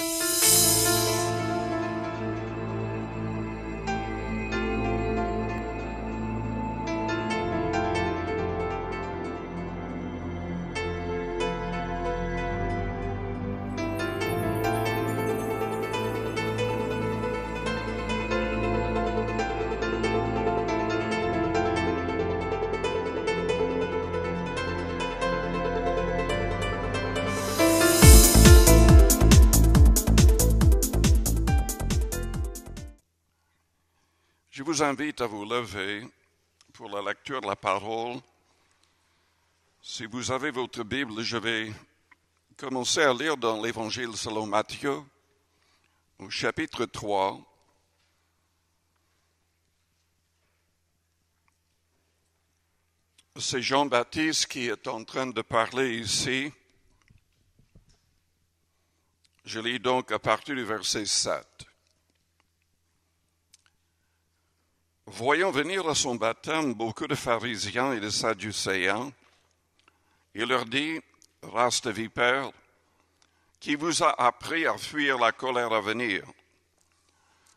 Thank you. invite à vous lever pour la lecture de la parole. Si vous avez votre Bible, je vais commencer à lire dans l'Évangile selon Matthieu, au chapitre 3. C'est Jean-Baptiste qui est en train de parler ici. Je lis donc à partir du verset 7. Voyant venir à son baptême beaucoup de pharisiens et de sadducéens, il leur dit, race de vipères, qui vous a appris à fuir la colère à venir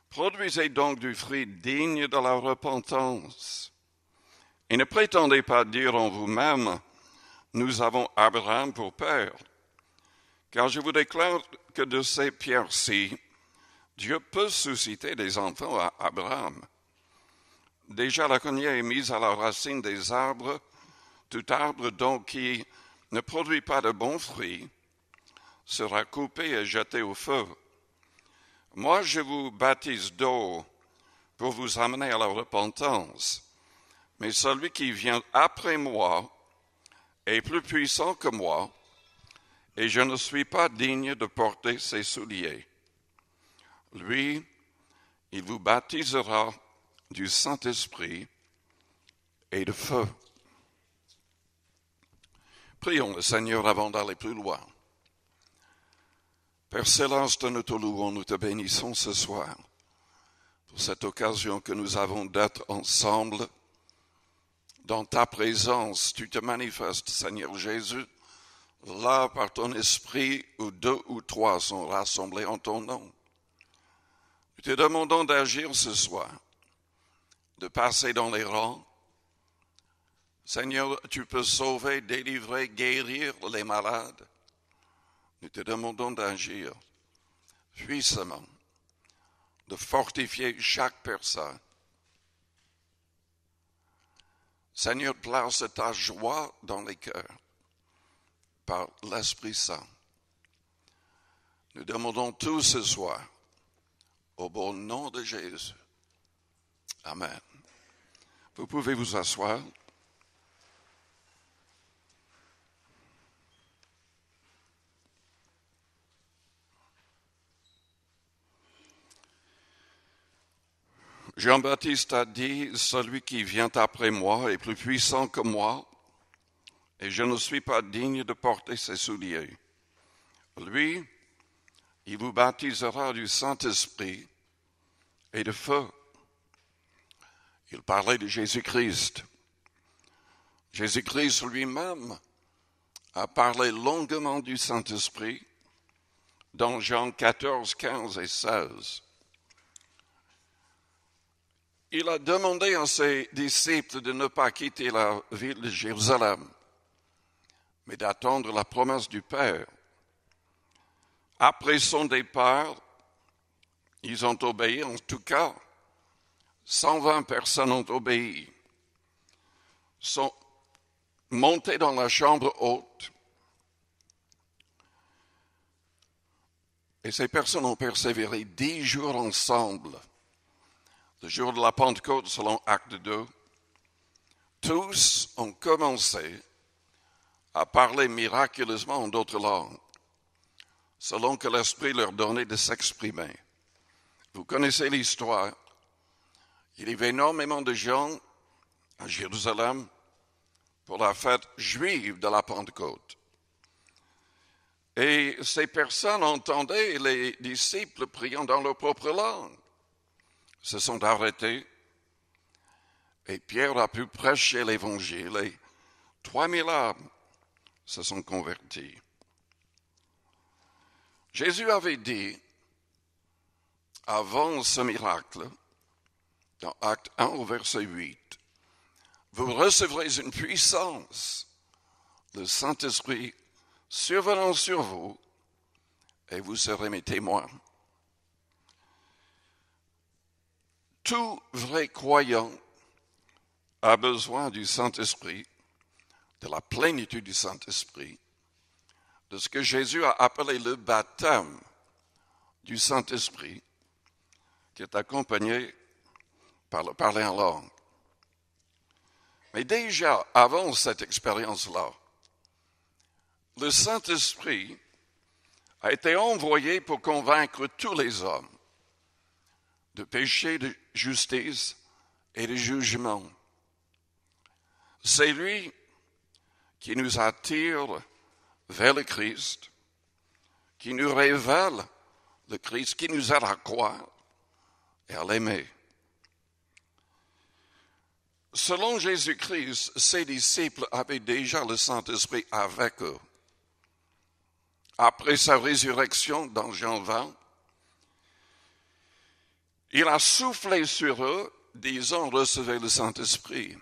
Produisez donc du fruit digne de la repentance. Et ne prétendez pas dire en vous-même, nous avons Abraham pour père. Car je vous déclare que de ces pierres-ci, Dieu peut susciter des enfants à Abraham. Déjà la cognée est mise à la racine des arbres. Tout arbre donc qui ne produit pas de bons fruits sera coupé et jeté au feu. Moi je vous baptise d'eau pour vous amener à la repentance. Mais celui qui vient après moi est plus puissant que moi, et je ne suis pas digne de porter ses souliers. Lui, il vous baptisera du Saint-Esprit et de feu. Prions le Seigneur avant d'aller plus loin. Père Céleste, nous te louons, nous te bénissons ce soir pour cette occasion que nous avons d'être ensemble dans ta présence. Tu te manifestes, Seigneur Jésus, là par ton esprit où deux ou trois sont rassemblés en ton nom. Nous te demandons d'agir ce soir de passer dans les rangs. Seigneur, tu peux sauver, délivrer, guérir les malades. Nous te demandons d'agir puissamment, de fortifier chaque personne. Seigneur, place ta joie dans les cœurs par l'Esprit Saint. Nous demandons tout ce soir au bon nom de Jésus. Amen. Vous pouvez vous asseoir. Jean-Baptiste a dit, Celui qui vient après moi est plus puissant que moi, et je ne suis pas digne de porter ses souliers. Lui, il vous baptisera du Saint-Esprit et de feu. Il parlait de Jésus-Christ. Jésus-Christ lui-même a parlé longuement du Saint-Esprit dans Jean 14, 15 et 16. Il a demandé à ses disciples de ne pas quitter la ville de Jérusalem, mais d'attendre la promesse du Père. Après son départ, ils ont obéi en tout cas 120 personnes ont obéi, sont montées dans la chambre haute. Et ces personnes ont persévéré dix jours ensemble, le jour de la Pentecôte selon Acte 2. Tous ont commencé à parler miraculeusement en d'autres langues, selon que l'Esprit leur donnait de s'exprimer. Vous connaissez l'histoire. Il y avait énormément de gens à Jérusalem pour la fête juive de la Pentecôte. Et ces personnes entendaient les disciples priant dans leur propre langue, se sont arrêtés, et Pierre a pu prêcher l'Évangile, et mille âmes se sont converties. Jésus avait dit, avant ce miracle, dans Acte 1 au verset 8, vous recevrez une puissance, le Saint-Esprit survenant sur vous, et vous serez mes témoins. Tout vrai croyant a besoin du Saint-Esprit, de la plénitude du Saint-Esprit, de ce que Jésus a appelé le baptême du Saint-Esprit, qui est accompagné parler en langue. Mais déjà, avant cette expérience-là, le Saint-Esprit a été envoyé pour convaincre tous les hommes de péché, de justice et de jugement. C'est lui qui nous attire vers le Christ, qui nous révèle le Christ, qui nous aide à croire et à l'aimer. Selon Jésus-Christ, ses disciples avaient déjà le Saint-Esprit avec eux. Après sa résurrection dans Jean 20, il a soufflé sur eux, disant recevez le Saint-Esprit.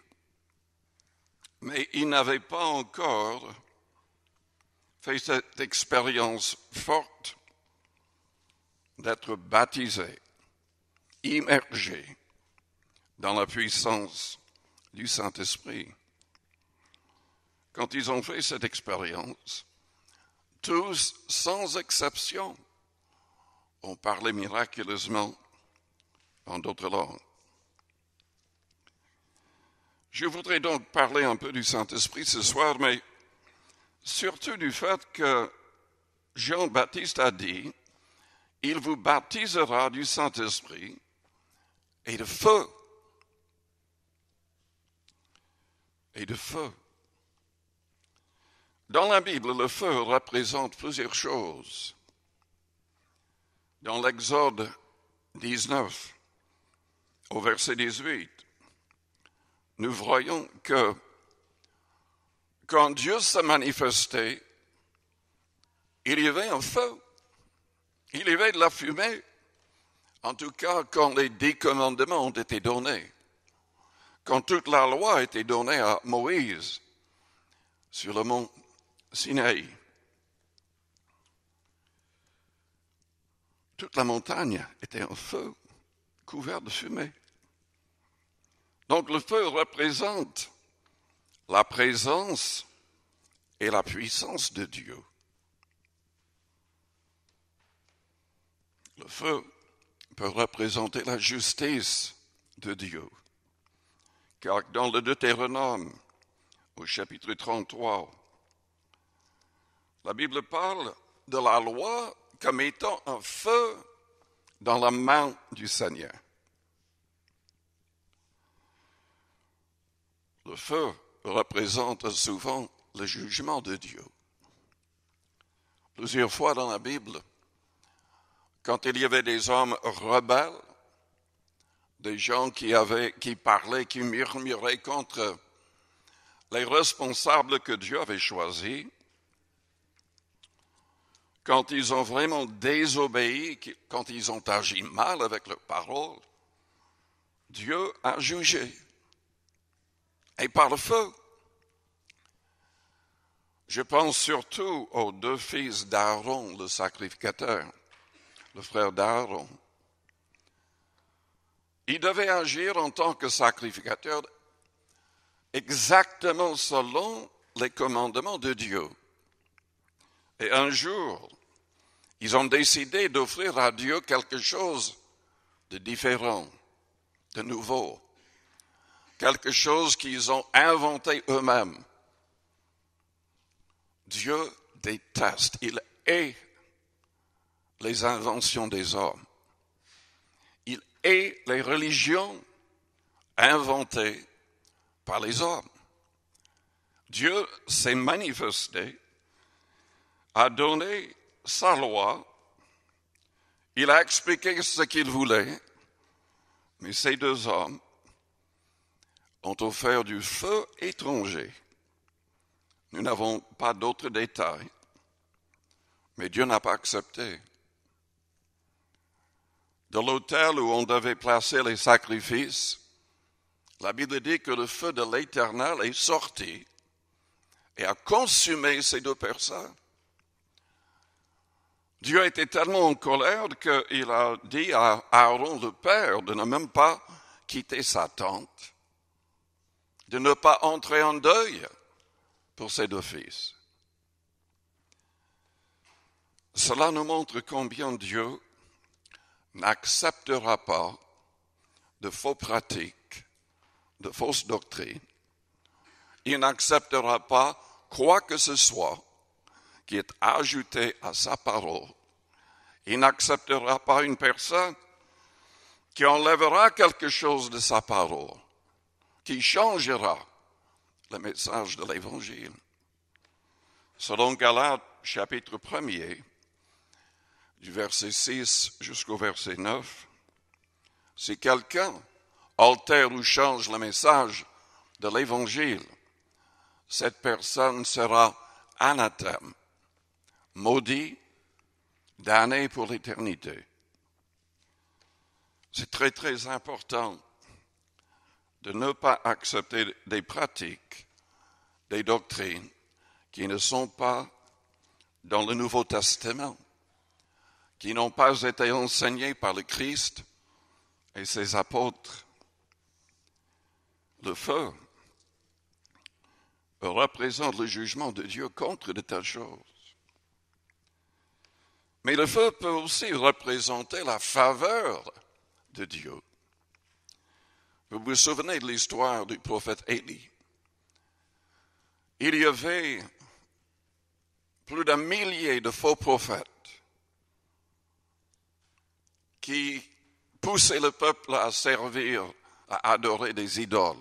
Mais ils n'avaient pas encore fait cette expérience forte d'être baptisés, immergés dans la puissance du Saint-Esprit. Quand ils ont fait cette expérience, tous, sans exception, ont parlé miraculeusement en d'autres langues. Je voudrais donc parler un peu du Saint-Esprit ce soir, mais surtout du fait que Jean-Baptiste a dit, Il vous baptisera du Saint-Esprit et de feu. et de feu. Dans la Bible, le feu représente plusieurs choses. Dans l'Exode 19, au verset 18, nous voyons que quand Dieu s'est manifesté, il y avait un feu, il y avait de la fumée, en tout cas quand les dix commandements ont été donnés quand toute la loi a été donnée à Moïse sur le mont Sinaï. Toute la montagne était en feu, couvert de fumée. Donc le feu représente la présence et la puissance de Dieu. Le feu peut représenter la justice de Dieu. Car dans le Deutéronome, au chapitre 33, la Bible parle de la loi comme étant un feu dans la main du Seigneur. Le feu représente souvent le jugement de Dieu. Plusieurs fois dans la Bible, quand il y avait des hommes rebelles, des gens qui, avaient, qui parlaient, qui murmuraient contre les responsables que Dieu avait choisis, quand ils ont vraiment désobéi, quand ils ont agi mal avec leurs paroles, Dieu a jugé. Et par le feu. Je pense surtout aux deux fils d'Aaron, le sacrificateur, le frère d'Aaron. Il devait agir en tant que sacrificateur exactement selon les commandements de Dieu. Et un jour, ils ont décidé d'offrir à Dieu quelque chose de différent, de nouveau, quelque chose qu'ils ont inventé eux-mêmes. Dieu déteste, il hait les inventions des hommes et les religions inventées par les hommes. Dieu s'est manifesté, a donné sa loi, il a expliqué ce qu'il voulait, mais ces deux hommes ont offert du feu étranger. Nous n'avons pas d'autres détails, mais Dieu n'a pas accepté de l'autel où on devait placer les sacrifices, la Bible dit que le feu de l'Éternel est sorti et a consumé ces deux personnes. Dieu était tellement en colère qu'il a dit à Aaron le Père de ne même pas quitter sa tente, de ne pas entrer en deuil pour ses deux fils. Cela nous montre combien Dieu n'acceptera pas de faux pratiques, de fausses doctrines. Il n'acceptera pas quoi que ce soit qui est ajouté à sa parole. Il n'acceptera pas une personne qui enlèvera quelque chose de sa parole, qui changera le message de l'Évangile. Selon Galates chapitre 1er, du verset 6 jusqu'au verset 9, si quelqu'un altère ou change le message de l'Évangile, cette personne sera anathème, maudit, damné pour l'éternité. C'est très très important de ne pas accepter des pratiques, des doctrines qui ne sont pas dans le Nouveau Testament qui n'ont pas été enseignés par le Christ et ses apôtres. Le feu représente le jugement de Dieu contre de telles choses. Mais le feu peut aussi représenter la faveur de Dieu. Vous vous souvenez de l'histoire du prophète Élie. Il y avait plus d'un millier de faux prophètes qui poussait le peuple à servir, à adorer des idoles,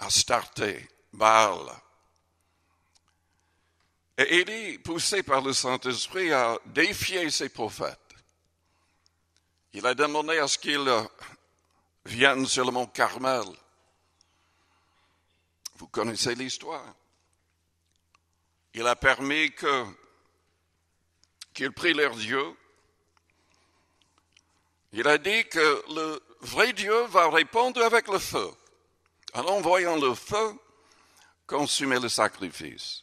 à starter Baal. Et Élie, poussé par le Saint-Esprit, a défié ses prophètes. Il a demandé à ce qu'ils viennent sur le mont Carmel. Vous connaissez l'histoire. Il a permis que qu'ils prient leurs dieux il a dit que le vrai Dieu va répondre avec le feu, en envoyant le feu consumer le sacrifice.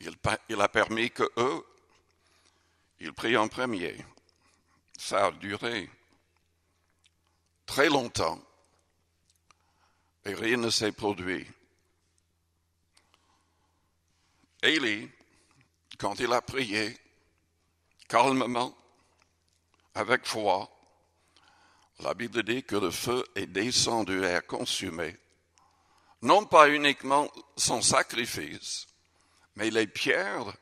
Il, il, a permis que eux, ils prient en premier. Ça a duré très longtemps et rien ne s'est produit. Élie, quand il a prié calmement, avec foi, la Bible dit que le feu est descendu et a consumé, non pas uniquement son sacrifice, mais les pierres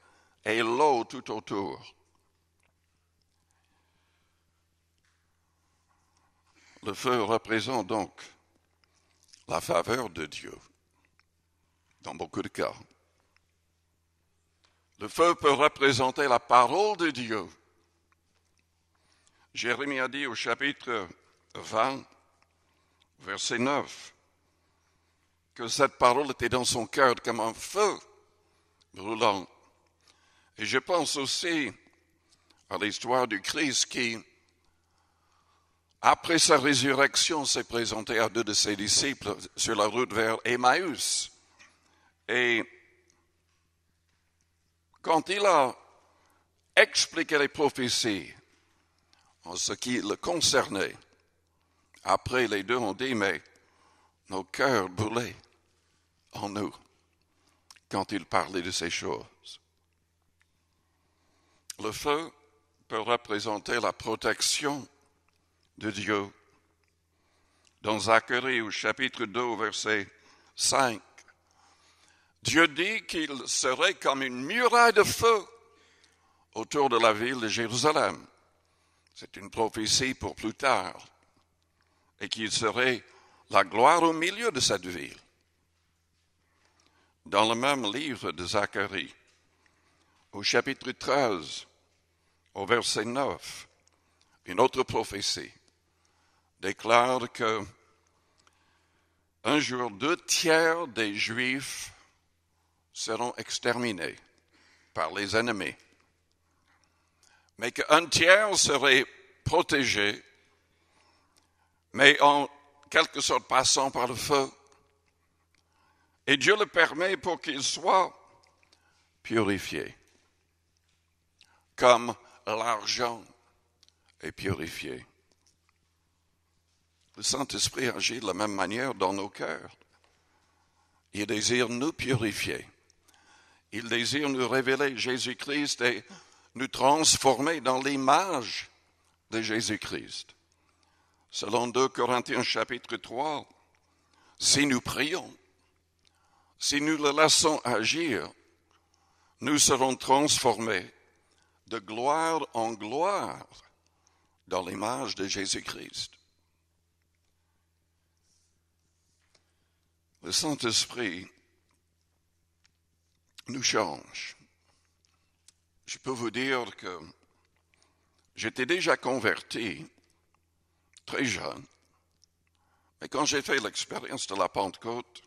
et l'eau tout autour. Le feu représente donc la faveur de Dieu dans beaucoup de cas. Le feu peut représenter la parole de Dieu Jérémie a dit au chapitre 20, verset 9, que cette parole était dans son cœur comme un feu brûlant. Et je pense aussi à l'histoire du Christ qui, après sa résurrection, s'est présenté à deux de ses disciples sur la route vers Emmaüs. Et quand il a expliqué les prophéties, en ce qui le concernait. Après, les deux ont dit, mais nos cœurs brûlaient en nous quand ils parlaient de ces choses. Le feu peut représenter la protection de Dieu. Dans Zacharie au chapitre 2, verset 5, Dieu dit qu'il serait comme une muraille de feu autour de la ville de Jérusalem c'est une prophétie pour plus tard, et qu'il serait la gloire au milieu de cette ville. Dans le même livre de Zacharie, au chapitre 13, au verset 9, une autre prophétie déclare que un jour deux tiers des Juifs seront exterminés par les ennemis mais qu'un tiers serait protégé, mais en quelque sorte passant par le feu. Et Dieu le permet pour qu'il soit purifié, comme l'argent est purifié. Le Saint-Esprit agit de la même manière dans nos cœurs. Il désire nous purifier. Il désire nous révéler Jésus-Christ et nous transformer dans l'image de Jésus-Christ. Selon 2 Corinthiens chapitre 3, si nous prions, si nous le laissons agir, nous serons transformés de gloire en gloire dans l'image de Jésus-Christ. Le Saint-Esprit nous change je peux vous dire que j'étais déjà converti très jeune. Mais quand j'ai fait l'expérience de la Pentecôte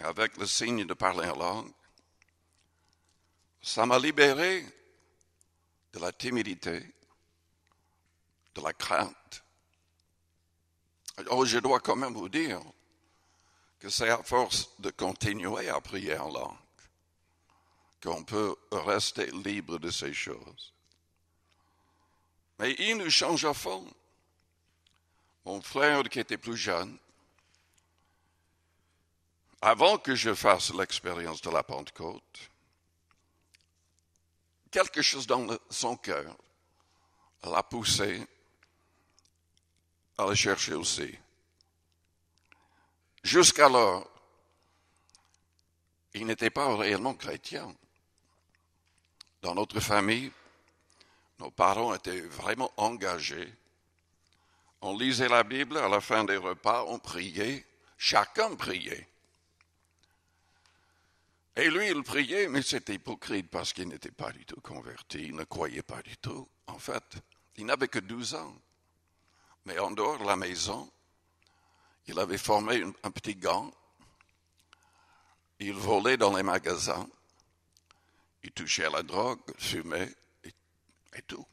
avec le signe de parler en langue, ça m'a libéré de la timidité, de la crainte. Alors je dois quand même vous dire que c'est à force de continuer à prier en langue qu'on peut rester libre de ces choses. Mais il nous change à fond. Mon frère qui était plus jeune, avant que je fasse l'expérience de la Pentecôte, quelque chose dans son cœur l'a poussé à le chercher aussi. Jusqu'alors, il n'était pas réellement chrétien. Dans notre famille, nos parents étaient vraiment engagés. On lisait la Bible à la fin des repas, on priait, chacun priait. Et lui, il priait, mais c'était hypocrite parce qu'il n'était pas du tout converti, il ne croyait pas du tout. En fait, il n'avait que 12 ans. Mais en dehors de la maison, il avait formé un petit gang. Il volait dans les magasins il touchait à la drogue, fumait et, et tout.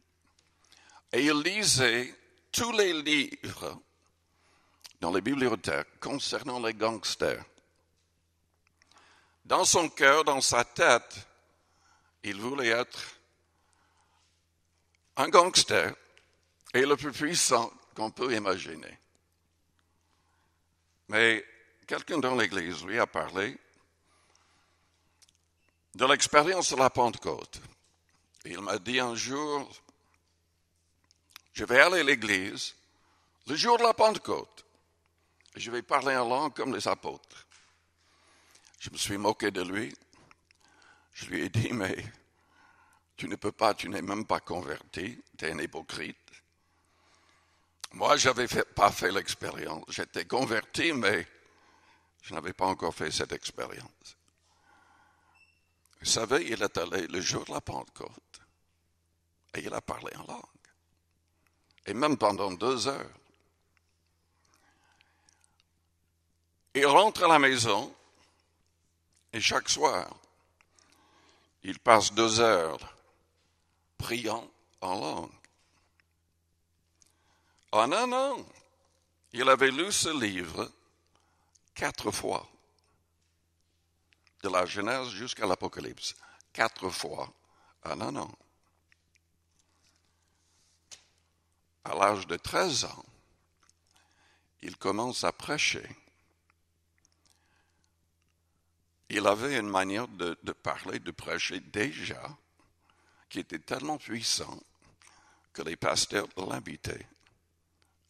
Et il lisait tous les livres dans les bibliothèques concernant les gangsters. Dans son cœur, dans sa tête, il voulait être un gangster et le plus puissant qu'on peut imaginer. Mais quelqu'un dans l'Église lui a parlé de l'expérience de la Pentecôte. Il m'a dit un jour, je vais aller à l'église le jour de la Pentecôte. Et je vais parler en langue comme les apôtres. Je me suis moqué de lui. Je lui ai dit, mais tu ne peux pas, tu n'es même pas converti, tu es un hypocrite. Moi, je n'avais pas fait l'expérience. J'étais converti, mais je n'avais pas encore fait cette expérience. Vous savez, il est allé le jour de la Pentecôte et il a parlé en langue. Et même pendant deux heures. Il rentre à la maison et chaque soir, il passe deux heures priant en langue. En un an, il avait lu ce livre quatre fois de la Genèse jusqu'à l'Apocalypse. Quatre fois. Ah non, non. À l'âge de 13 ans, il commence à prêcher. Il avait une manière de, de parler, de prêcher déjà, qui était tellement puissante que les pasteurs l'invitaient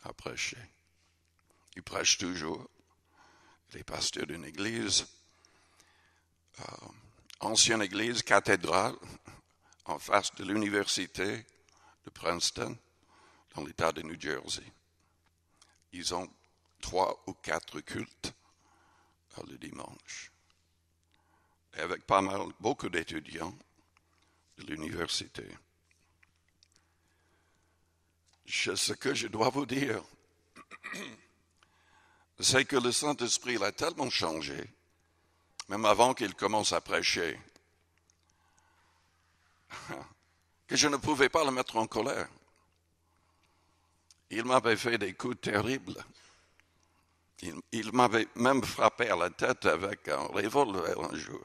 à prêcher. Il prêche toujours. Les pasteurs d'une église euh, ancienne église cathédrale en face de l'université de Princeton dans l'État de New Jersey. Ils ont trois ou quatre cultes euh, le dimanche. avec pas mal, beaucoup d'étudiants de l'université. Ce que je dois vous dire, c'est que le Saint-Esprit l'a tellement changé même avant qu'il commence à prêcher, que je ne pouvais pas le mettre en colère. Il m'avait fait des coups terribles. Il, m'avait même frappé à la tête avec un revolver un jour.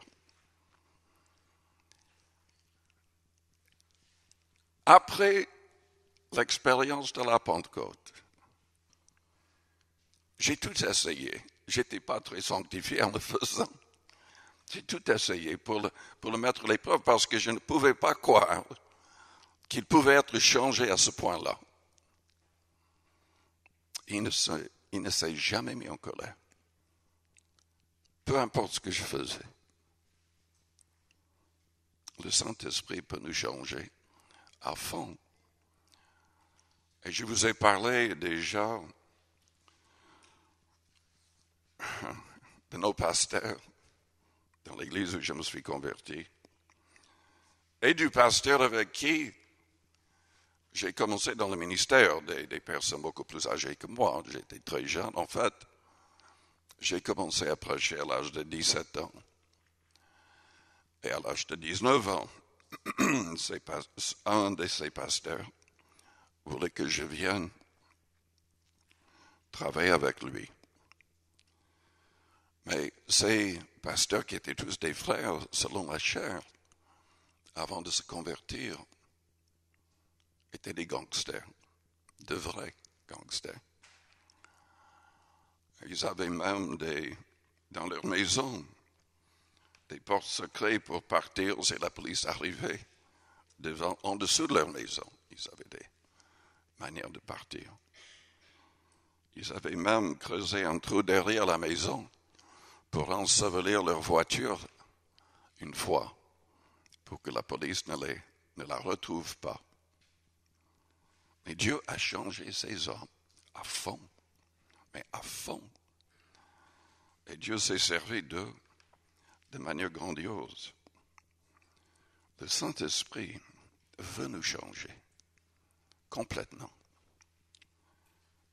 Après l'expérience de la Pentecôte, j'ai tout essayé. J'étais pas très sanctifié en le faisant. J'ai tout essayé pour le, mettre à l'épreuve parce que je ne pouvais pas croire qu'il pouvait être changé à ce point-là. Il ne s'est jamais mis en colère. Peu importe ce que je faisais. Le Saint-Esprit peut nous changer à fond. Et je vous ai parlé déjà de nos pasteurs dans l'église où je me suis converti, et du pasteur avec qui j'ai commencé dans le ministère, des, personnes beaucoup plus âgées que moi, j'étais très jeune en fait. J'ai commencé à prêcher à l'âge de 17 ans. Et à l'âge de 19 ans, un de ces pasteurs voulait que je vienne travailler avec lui. Mais c'est pasteurs qui étaient tous des frères selon la chair, avant de se convertir, étaient des gangsters, de vrais gangsters. Ils avaient même des, dans leur maison des portes secrètes pour partir si la police arrivait devant, en dessous de leur maison. Ils avaient des manières de partir. Ils avaient même creusé un trou derrière la maison pour ensevelir leur voiture une fois, pour que la police ne, la retrouve pas. Mais Dieu a changé ses hommes à fond, mais à fond. Et Dieu s'est servi d'eux de manière grandiose. Le Saint-Esprit veut nous changer complètement.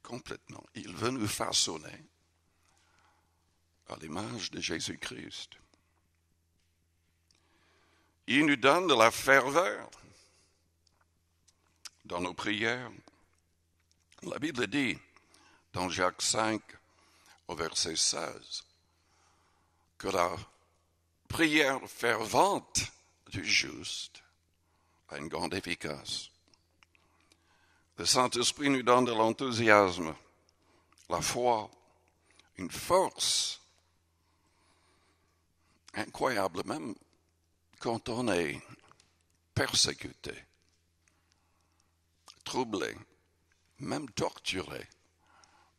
Complètement. Il veut nous façonner à l'image de Jésus-Christ. Il nous donne de la ferveur dans nos prières. La Bible dit dans Jacques 5 au verset 16 que la prière fervente du juste a une grande efficace. Le Saint-Esprit nous donne de l'enthousiasme, la foi, une force incroyable, même quand on est persécuté, troublé, même torturé,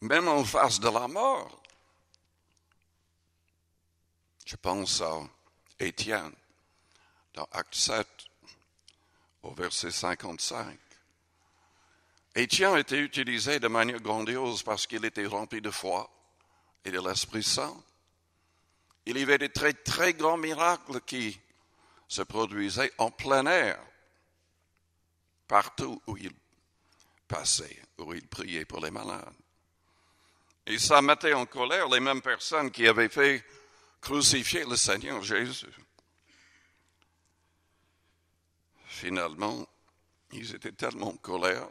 même en face de la mort. Je pense à Étienne dans Acte 7, au verset 55. Étienne était utilisé de manière grandiose parce qu'il était rempli de foi et de l'Esprit Saint. Il y avait des très, très grands miracles qui se produisaient en plein air, partout où il passait, où il priait pour les malades. Et ça mettait en colère les mêmes personnes qui avaient fait crucifier le Seigneur Jésus. Finalement, ils étaient tellement en colère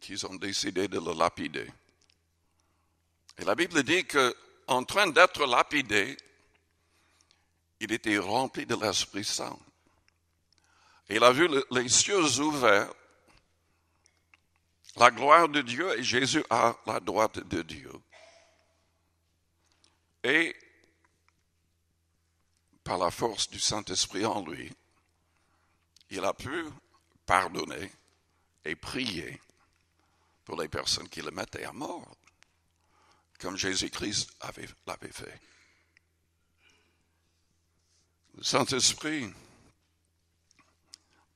qu'ils ont décidé de le lapider. Et la Bible dit en train d'être lapidé, il était rempli de l'Esprit Saint. il a vu les cieux ouverts, la gloire de Dieu et Jésus à la droite de Dieu. Et par la force du Saint-Esprit en lui, il a pu pardonner et prier pour les personnes qui le mettaient à mort, comme Jésus-Christ l'avait fait. Saint-Esprit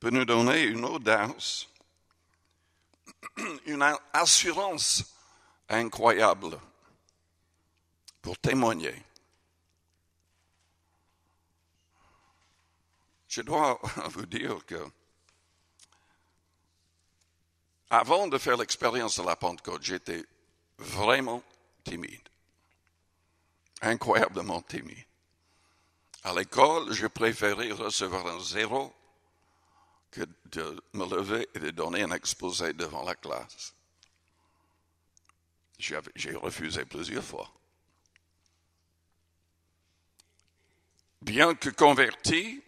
peut nous donner une audace, une assurance incroyable pour témoigner. Je dois vous dire que avant de faire l'expérience de la Pentecôte, j'étais vraiment timide, incroyablement timide. À l'école, je préférais recevoir un zéro que de me lever et de donner un exposé devant la classe. J'ai refusé plusieurs fois. Bien que converti,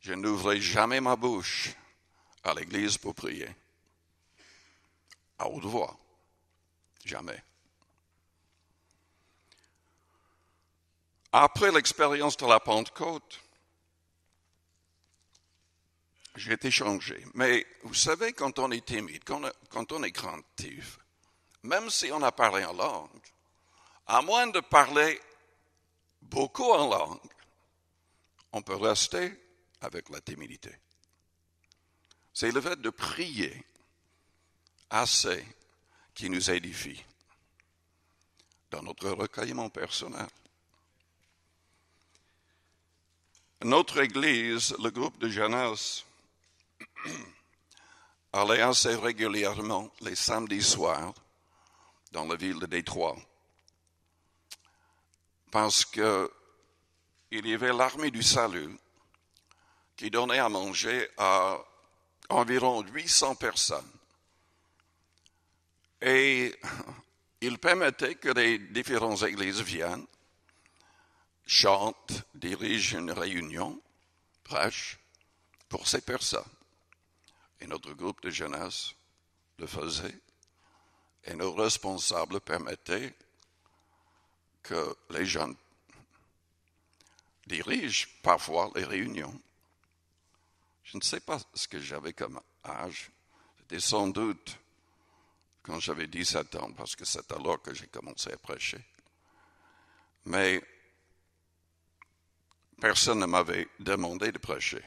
je n'ouvrais jamais ma bouche à l'église pour prier. À haute voix. Jamais. Après l'expérience de la Pentecôte, j'ai été changé. Mais vous savez, quand on est timide, quand on, est craintif, même si on a parlé en langue, à moins de parler beaucoup en langue, on peut rester avec la timidité. C'est le fait de prier assez qui nous édifie dans notre recueillement personnel. notre Église, le groupe de jeunesse, allait assez régulièrement les samedis soirs dans la ville de Détroit. Parce qu'il y avait l'armée du salut qui donnait à manger à environ 800 personnes. Et il permettait que les différentes églises viennent chante, dirige une réunion, prêche pour ces personnes. Et notre groupe de jeunesse le faisait. Et nos responsables permettaient que les jeunes dirigent parfois les réunions. Je ne sais pas ce que j'avais comme âge. C'était sans doute quand j'avais 17 ans, parce que c'est alors que j'ai commencé à prêcher. Mais Personne ne m'avait demandé de prêcher.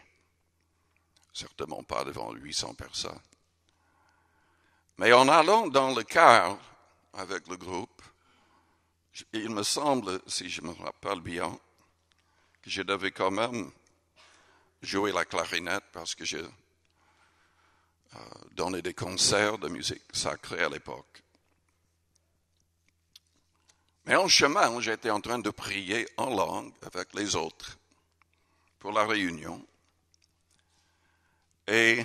Certainement pas devant 800 personnes. Mais en allant dans le car avec le groupe, il me semble, si je me rappelle bien, que je devais quand même jouer la clarinette parce que j'ai euh, donné des concerts de musique sacrée à l'époque. Mais en chemin, j'étais en train de prier en langue avec les autres pour la réunion. Et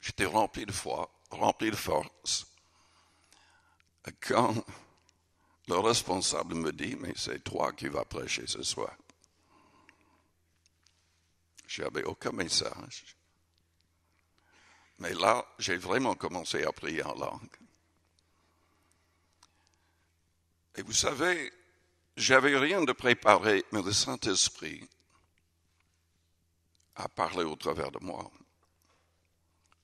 j'étais rempli de foi, rempli de force. Quand le responsable me dit, mais c'est toi qui vas prêcher ce soir. J'avais aucun message. Mais là, j'ai vraiment commencé à prier en langue. Et vous savez, j'avais rien de préparé, mais le Saint-Esprit a parlé au travers de moi.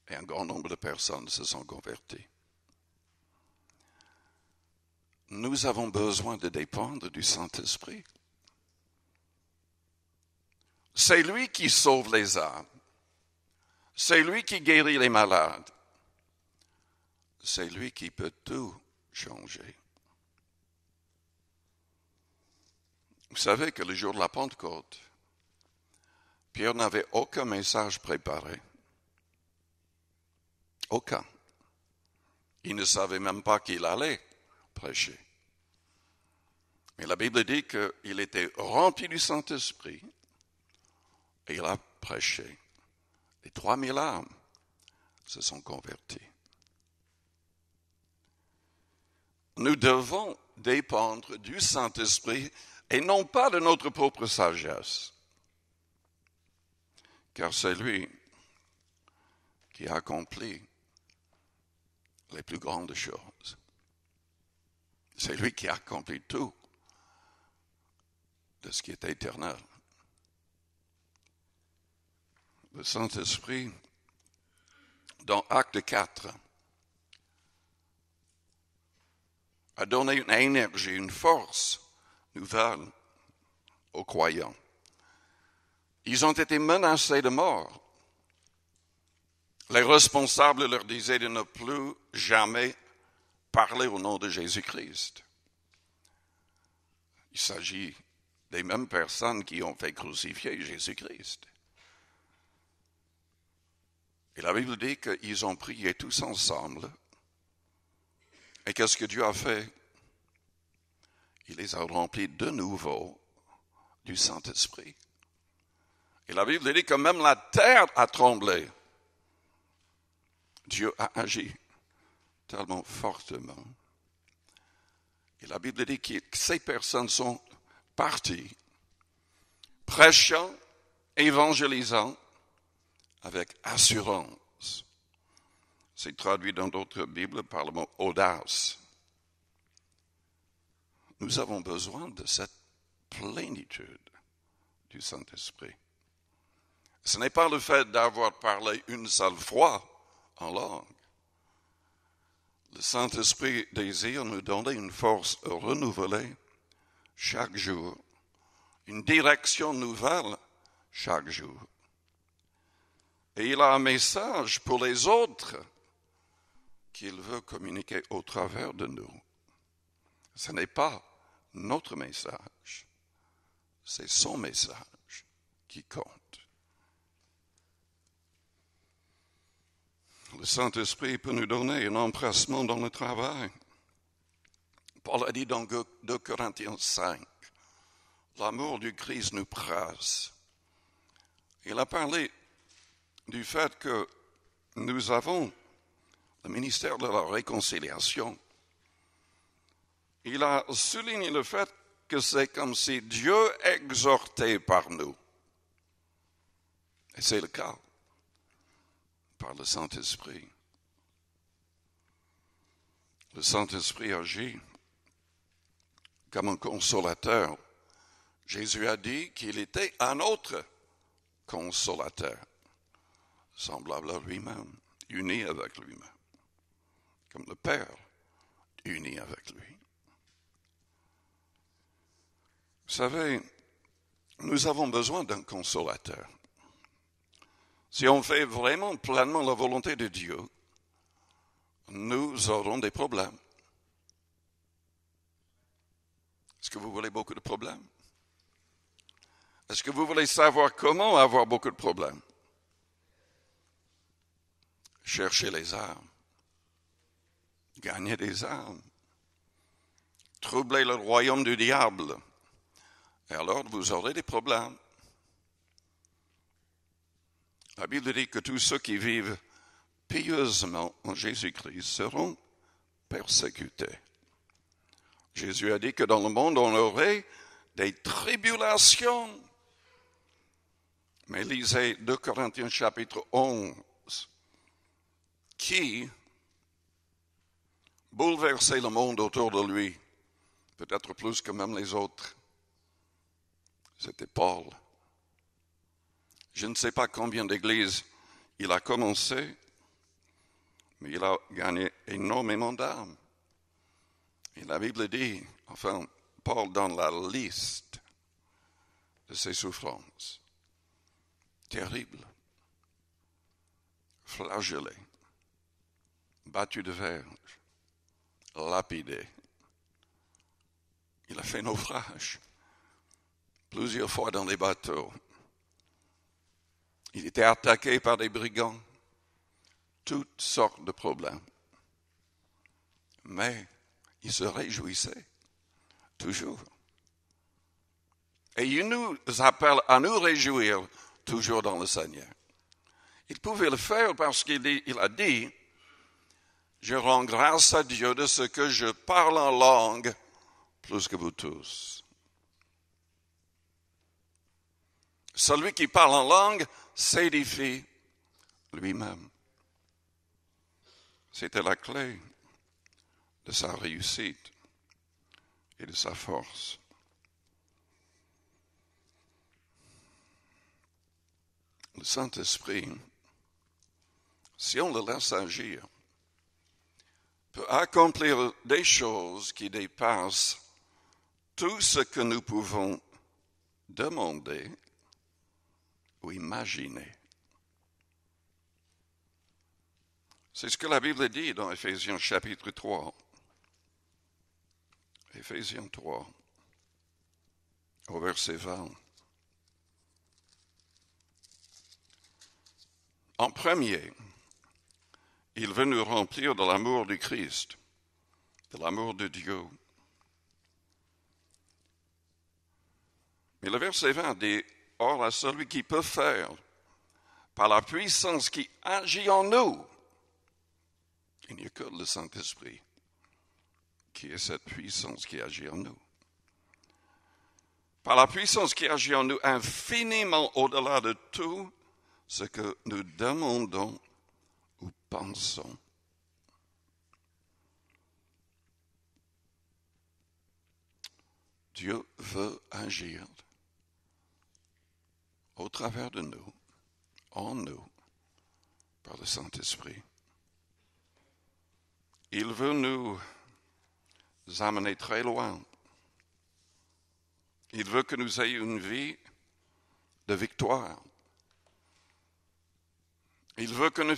Et un grand nombre de personnes se sont converties. Nous avons besoin de dépendre du Saint-Esprit. C'est lui qui sauve les âmes. C'est lui qui guérit les malades. C'est lui qui peut tout changer. Vous savez que le jour de la Pentecôte, Pierre n'avait aucun message préparé. Aucun. Il ne savait même pas qu'il allait prêcher. Mais la Bible dit qu'il était rempli du Saint-Esprit et il a prêché. Les 3000 âmes se sont converties. Nous devons dépendre du Saint-Esprit et non pas de notre propre sagesse. Car c'est lui qui accomplit les plus grandes choses. C'est lui qui accomplit tout de ce qui est éternel. Le Saint-Esprit, dans Acte 4, a donné une énergie, une force nouvelles aux croyants. Ils ont été menacés de mort. Les responsables leur disaient de ne plus jamais parler au nom de Jésus-Christ. Il s'agit des mêmes personnes qui ont fait crucifier Jésus-Christ. Et la Bible dit qu'ils ont prié tous ensemble. Et qu'est-ce que Dieu a fait il les a remplis de nouveau du Saint-Esprit. Et la Bible dit que même la terre a tremblé. Dieu a agi tellement fortement. Et la Bible dit que ces personnes sont parties, prêchant, évangélisant avec assurance. C'est traduit dans d'autres Bibles par le mot audace. Nous avons besoin de cette plénitude du Saint-Esprit. Ce n'est pas le fait d'avoir parlé une seule fois en langue. Le Saint-Esprit désire nous donner une force renouvelée chaque jour, une direction nouvelle chaque jour. Et il a un message pour les autres qu'il veut communiquer au travers de nous. Ce n'est pas notre message, c'est son message qui compte. Le Saint-Esprit peut nous donner un empressement dans le travail. Paul a dit dans 2 Corinthiens 5, l'amour du Christ nous presse. Il a parlé du fait que nous avons le ministère de la réconciliation il a souligné le fait que c'est comme si Dieu exhortait par nous. Et c'est le cas, par le Saint-Esprit. Le Saint-Esprit agit comme un consolateur. Jésus a dit qu'il était un autre consolateur, semblable à lui-même, uni avec lui-même, comme le Père uni avec lui. Vous savez, nous avons besoin d'un consolateur. Si on fait vraiment pleinement la volonté de Dieu, nous aurons des problèmes. Est-ce que vous voulez beaucoup de problèmes Est-ce que vous voulez savoir comment avoir beaucoup de problèmes Chercher les armes. gagner des armes. troubler le royaume du diable. Et alors vous aurez des problèmes. La Bible dit que tous ceux qui vivent pieusement en Jésus-Christ seront persécutés. Jésus a dit que dans le monde, on aurait des tribulations. Mais lisez 2 Corinthiens chapitre 11, qui bouleversait le monde autour de lui, peut-être plus que même les autres. C'était Paul. Je ne sais pas combien d'églises il a commencé, mais il a gagné énormément d'armes Et la Bible dit, enfin, Paul dans la liste de ses souffrances. Terrible, flagellé, battu de verge, lapidé. Il a fait naufrage plusieurs fois dans les bateaux. Il était attaqué par des brigands, toutes sortes de problèmes. Mais il se réjouissait toujours. Et il nous appelle à nous réjouir toujours dans le Seigneur. Il pouvait le faire parce qu'il a dit, je rends grâce à Dieu de ce que je parle en langue plus que vous tous. Celui qui parle en langue s'édifie lui-même. C'était la clé de sa réussite et de sa force. Le Saint-Esprit, si on le laisse agir, peut accomplir des choses qui dépassent tout ce que nous pouvons demander ou imaginer. C'est ce que la Bible dit dans Éphésiens chapitre 3. Ephésiens 3, au verset 20. En premier, il veut nous remplir de l'amour du Christ, de l'amour de Dieu. Mais le verset 20 dit, à celui qui peut faire, par la puissance qui agit en nous, il n'y a que le Saint-Esprit qui est cette puissance qui agit en nous. Par la puissance qui agit en nous infiniment au-delà de tout ce que nous demandons ou pensons. Dieu veut agir au travers de nous, en nous, par le Saint-Esprit. Il veut nous amener très loin. Il veut que nous ayons une vie de victoire. Il veut que nous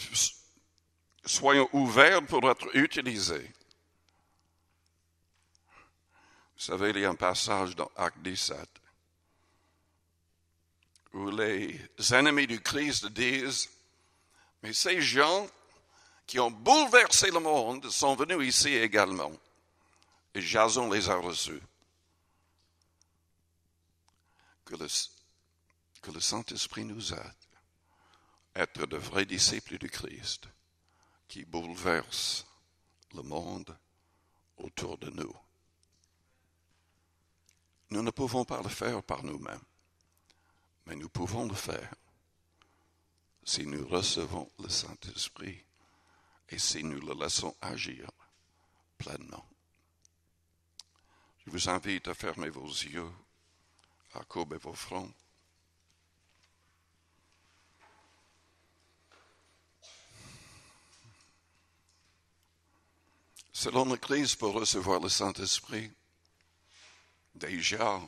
soyons ouverts pour être utilisés. Vous savez, il y a un passage dans Acte 17 où les ennemis du Christ disent, mais ces gens qui ont bouleversé le monde sont venus ici également. Et Jason les a reçus. Que le, que le Saint-Esprit nous aide à être de vrais disciples du Christ qui bouleversent le monde autour de nous. Nous ne pouvons pas le faire par nous-mêmes. Mais nous pouvons le faire si nous recevons le Saint-Esprit et si nous le laissons agir pleinement. Je vous invite à fermer vos yeux, à courber vos fronts. Selon l'Église, pour recevoir le Saint-Esprit, déjà,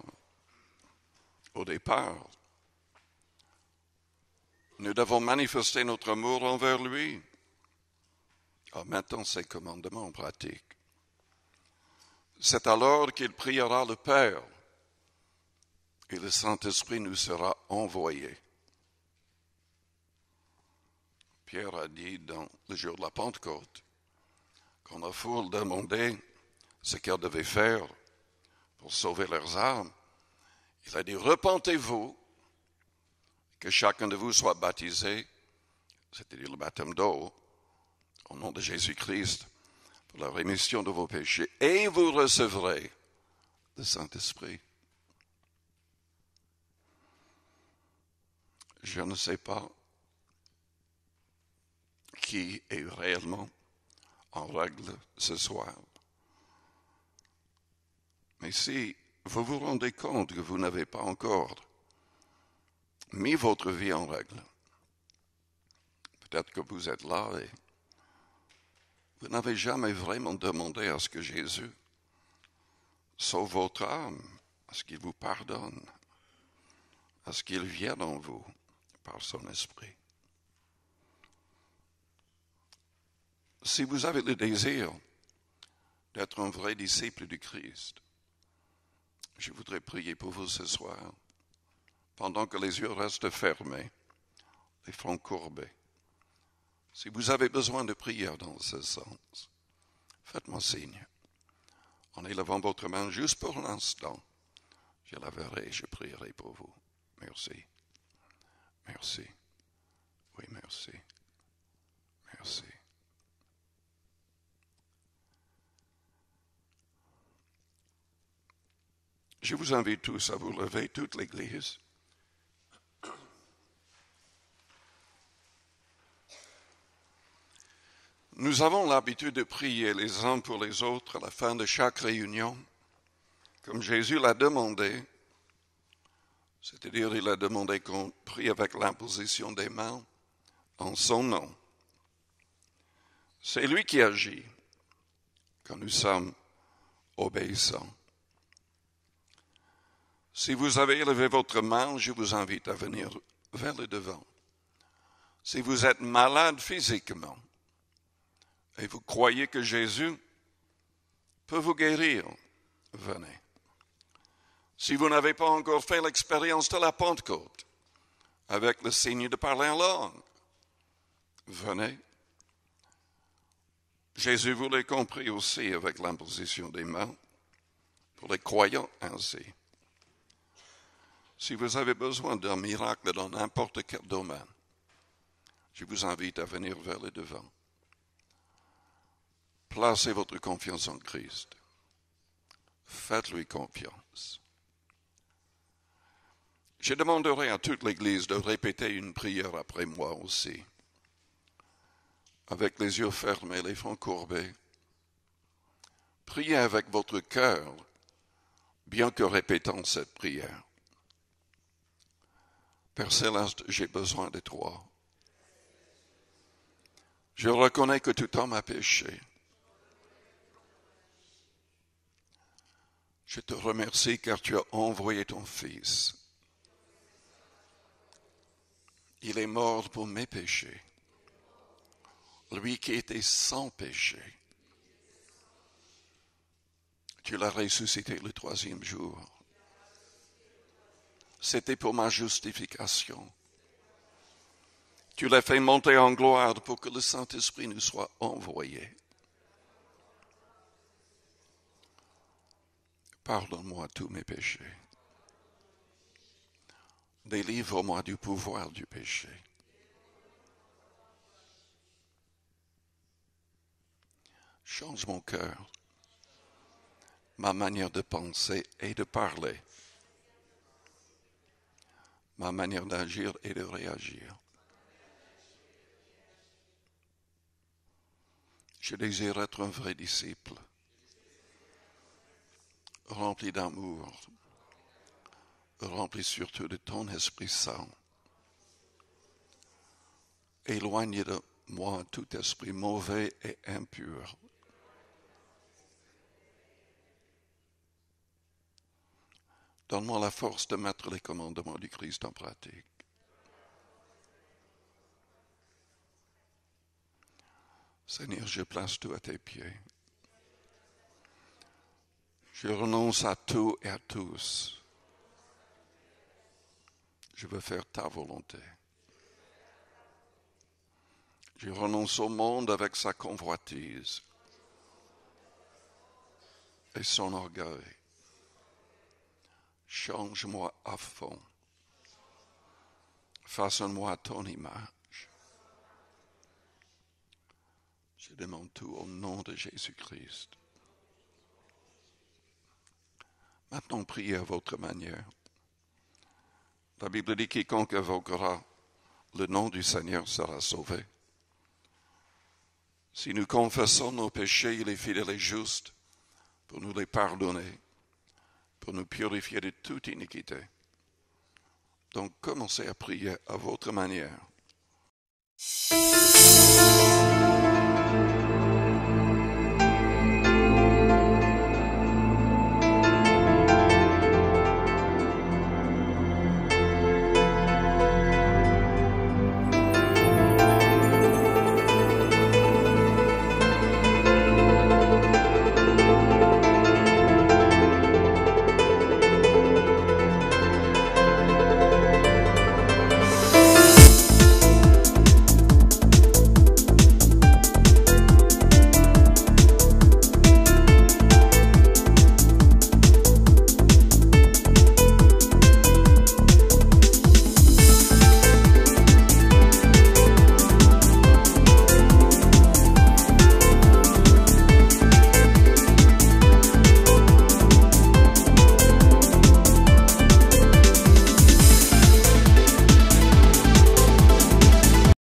au départ, nous devons manifester notre amour envers lui en mettant ses commandements en pratique. C'est alors qu'il priera le Père et le Saint-Esprit nous sera envoyé. Pierre a dit dans le jour de la Pentecôte, quand la foule demandait ce qu'elle devait faire pour sauver leurs âmes, il a dit, repentez-vous que chacun de vous soit baptisé, c'est-à-dire le baptême d'eau, au nom de Jésus-Christ, pour la rémission de vos péchés, et vous recevrez le Saint-Esprit. Je ne sais pas qui est réellement en règle ce soir. Mais si vous vous rendez compte que vous n'avez pas encore mis votre vie en règle. Peut-être que vous êtes là et vous n'avez jamais vraiment demandé à ce que Jésus sauve votre âme, à ce qu'il vous pardonne, à ce qu'il vienne en vous par son esprit. Si vous avez le désir d'être un vrai disciple du Christ, je voudrais prier pour vous ce soir pendant que les yeux restent fermés, les fronts courbés. Si vous avez besoin de prière dans ce sens, faites-moi signe. En élevant votre main juste pour l'instant, je la verrai, je prierai pour vous. Merci. Merci. Oui, merci. Merci. Je vous invite tous à vous lever, toute l'Église. Nous avons l'habitude de prier les uns pour les autres à la fin de chaque réunion, comme Jésus l'a demandé, c'est-à-dire il a demandé qu'on prie avec l'imposition des mains en son nom. C'est lui qui agit quand nous sommes obéissants. Si vous avez élevé votre main, je vous invite à venir vers le devant. Si vous êtes malade physiquement, et vous croyez que Jésus peut vous guérir, venez. Si vous n'avez pas encore fait l'expérience de la Pentecôte avec le signe de parler en langue, venez. Jésus vous l'a compris aussi avec l'imposition des mains, pour les croyants ainsi. Si vous avez besoin d'un miracle dans n'importe quel domaine, je vous invite à venir vers le devant placez votre confiance en Christ. Faites-lui confiance. Je demanderai à toute l'Église de répéter une prière après moi aussi, avec les yeux fermés, les fronts courbés. Priez avec votre cœur, bien que répétant cette prière. Père Céleste, j'ai besoin de toi. Je reconnais que tout homme a péché. Je te remercie car tu as envoyé ton Fils. Il est mort pour mes péchés. Lui qui était sans péché. Tu l'as ressuscité le troisième jour. C'était pour ma justification. Tu l'as fait monter en gloire pour que le Saint-Esprit nous soit envoyé. Pardonne-moi tous mes péchés. Délivre-moi du pouvoir du péché. Change mon cœur, ma manière de penser et de parler, ma manière d'agir et de réagir. Je désire être un vrai disciple rempli d'amour, rempli surtout de ton Esprit Saint. Éloigne de moi tout esprit mauvais et impur. Donne-moi la force de mettre les commandements du Christ en pratique. Seigneur, je place tout à tes pieds. Je renonce à tout et à tous. Je veux faire ta volonté. Je renonce au monde avec sa convoitise et son orgueil. Change-moi à fond. Façonne-moi ton image. Je demande tout au nom de Jésus-Christ. Maintenant, priez à votre manière. La Bible dit quiconque invoquera le nom du Seigneur sera sauvé. Si nous confessons nos péchés, il est fidèle et juste pour nous les pardonner, pour nous purifier de toute iniquité. Donc commencez à prier à votre manière.